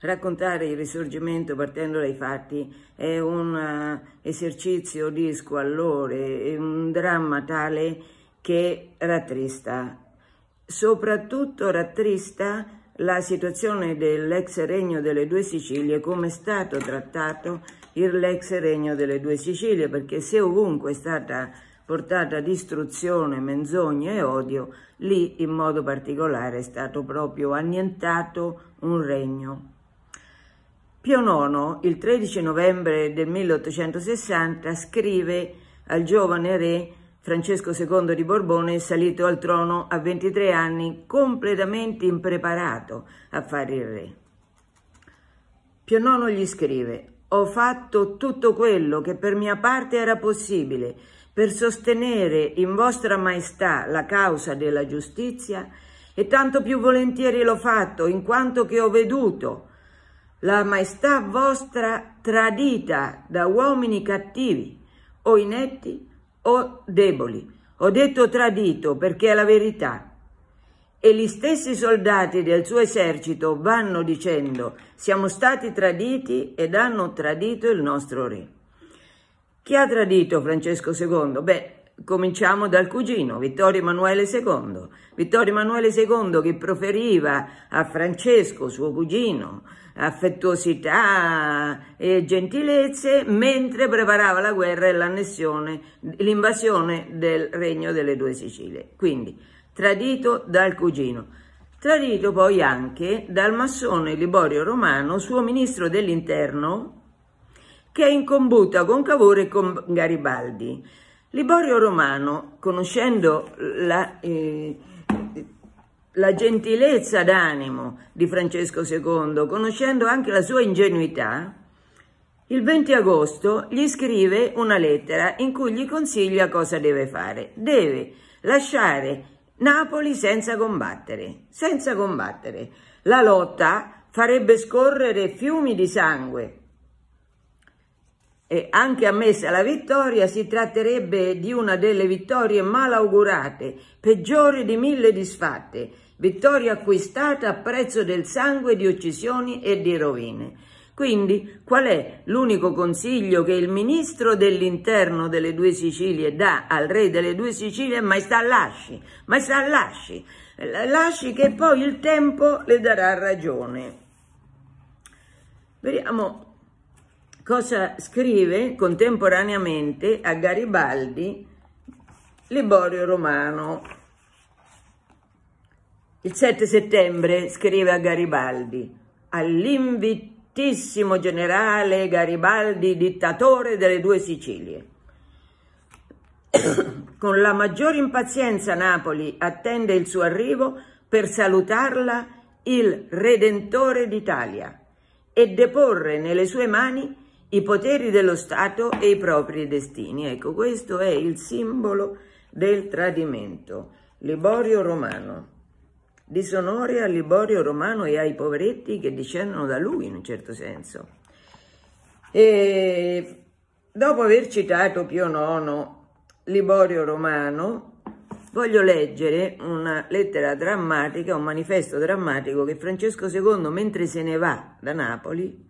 Raccontare il risorgimento partendo dai fatti è un eh, esercizio di squallore, è un dramma tale che rattrista. Soprattutto rattrista la situazione dell'ex regno delle due Sicilie, come è stato trattato l'ex regno delle due Sicilie, perché se ovunque è stata portata distruzione, menzogna e odio, lì in modo particolare è stato proprio annientato un regno. Pio IX, il 13 novembre del 1860, scrive al giovane re Francesco II di Borbone, salito al trono a 23 anni, completamente impreparato a fare il re. Pio IX gli scrive «Ho fatto tutto quello che per mia parte era possibile per sostenere in vostra maestà la causa della giustizia e tanto più volentieri l'ho fatto in quanto che ho veduto» la maestà vostra tradita da uomini cattivi o inetti o deboli. Ho detto tradito perché è la verità. E gli stessi soldati del suo esercito vanno dicendo siamo stati traditi ed hanno tradito il nostro re. Chi ha tradito Francesco II? Beh, Cominciamo dal cugino Vittorio Emanuele II. Vittorio Emanuele II che proferiva a Francesco, suo cugino, affettuosità e gentilezze mentre preparava la guerra e l'annessione, l'invasione del regno delle due Sicilie. Quindi tradito dal cugino. Tradito poi anche dal massone Liborio Romano, suo ministro dell'interno, che è in combutta con Cavour e con Garibaldi Liborio Romano, conoscendo la, eh, la gentilezza d'animo di Francesco II, conoscendo anche la sua ingenuità, il 20 agosto gli scrive una lettera in cui gli consiglia cosa deve fare. Deve lasciare Napoli senza combattere, senza combattere. La lotta farebbe scorrere fiumi di sangue, e anche ammessa la vittoria si tratterebbe di una delle vittorie malaugurate, peggiori di mille disfatte, vittoria acquistata a prezzo del sangue di uccisioni e di rovine. Quindi qual è l'unico consiglio che il ministro dell'interno delle due Sicilie dà al re delle due Sicilie? Ma sta lasci, ma sta lasci, lasci che poi il tempo le darà ragione. Vediamo cosa scrive contemporaneamente a Garibaldi Liborio Romano. Il 7 settembre scrive a Garibaldi all'invitissimo generale Garibaldi, dittatore delle due Sicilie. Con la maggior impazienza Napoli attende il suo arrivo per salutarla il Redentore d'Italia e deporre nelle sue mani i poteri dello Stato e i propri destini. Ecco, questo è il simbolo del tradimento. Liborio Romano. Disonore a Liborio Romano e ai poveretti che discendono da lui, in un certo senso. E dopo aver citato Pio IX, Liborio Romano, voglio leggere una lettera drammatica, un manifesto drammatico che Francesco II, mentre se ne va da Napoli,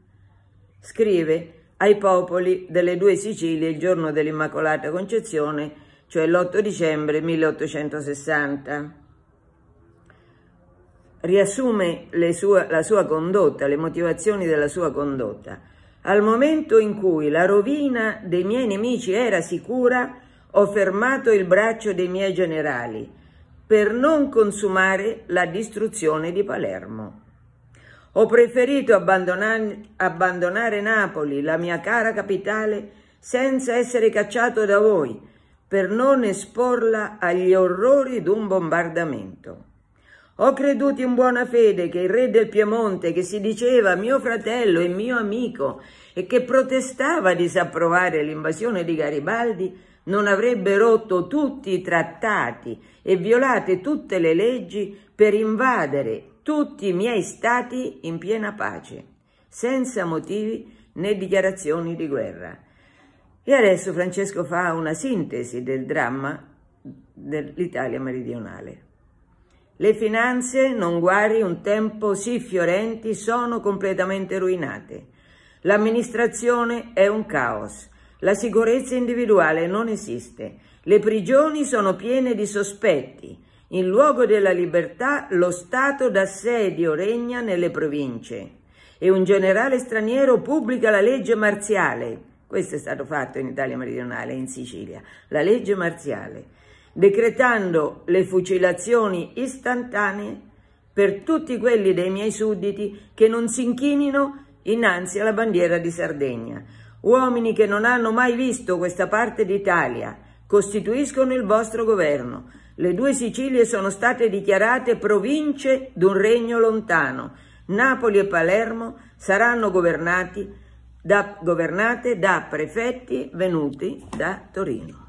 scrive ai popoli delle due Sicilie il giorno dell'Immacolata Concezione, cioè l'8 dicembre 1860. Riassume sue, la sua condotta, le motivazioni della sua condotta. Al momento in cui la rovina dei miei nemici era sicura, ho fermato il braccio dei miei generali per non consumare la distruzione di Palermo. Ho preferito abbandonare Napoli, la mia cara capitale, senza essere cacciato da voi, per non esporla agli orrori d'un bombardamento. Ho creduto in buona fede che il re del Piemonte, che si diceva mio fratello e mio amico e che protestava a disapprovare l'invasione di Garibaldi, non avrebbe rotto tutti i trattati e violate tutte le leggi per invadere tutti i miei stati in piena pace, senza motivi né dichiarazioni di guerra. E adesso Francesco fa una sintesi del dramma dell'Italia meridionale. Le finanze, non guari un tempo sì fiorenti, sono completamente ruinate. L'amministrazione è un caos. La sicurezza individuale non esiste. Le prigioni sono piene di sospetti. In luogo della libertà, lo Stato d'assedio regna nelle province e un generale straniero pubblica la legge marziale. Questo è stato fatto in Italia meridionale, in Sicilia, la legge marziale, decretando le fucilazioni istantanee per tutti quelli dei miei sudditi che non si inchinino innanzi alla bandiera di Sardegna. Uomini che non hanno mai visto questa parte d'Italia costituiscono il vostro governo. Le due Sicilie sono state dichiarate province d'un regno lontano. Napoli e Palermo saranno governati da, governate da prefetti venuti da Torino.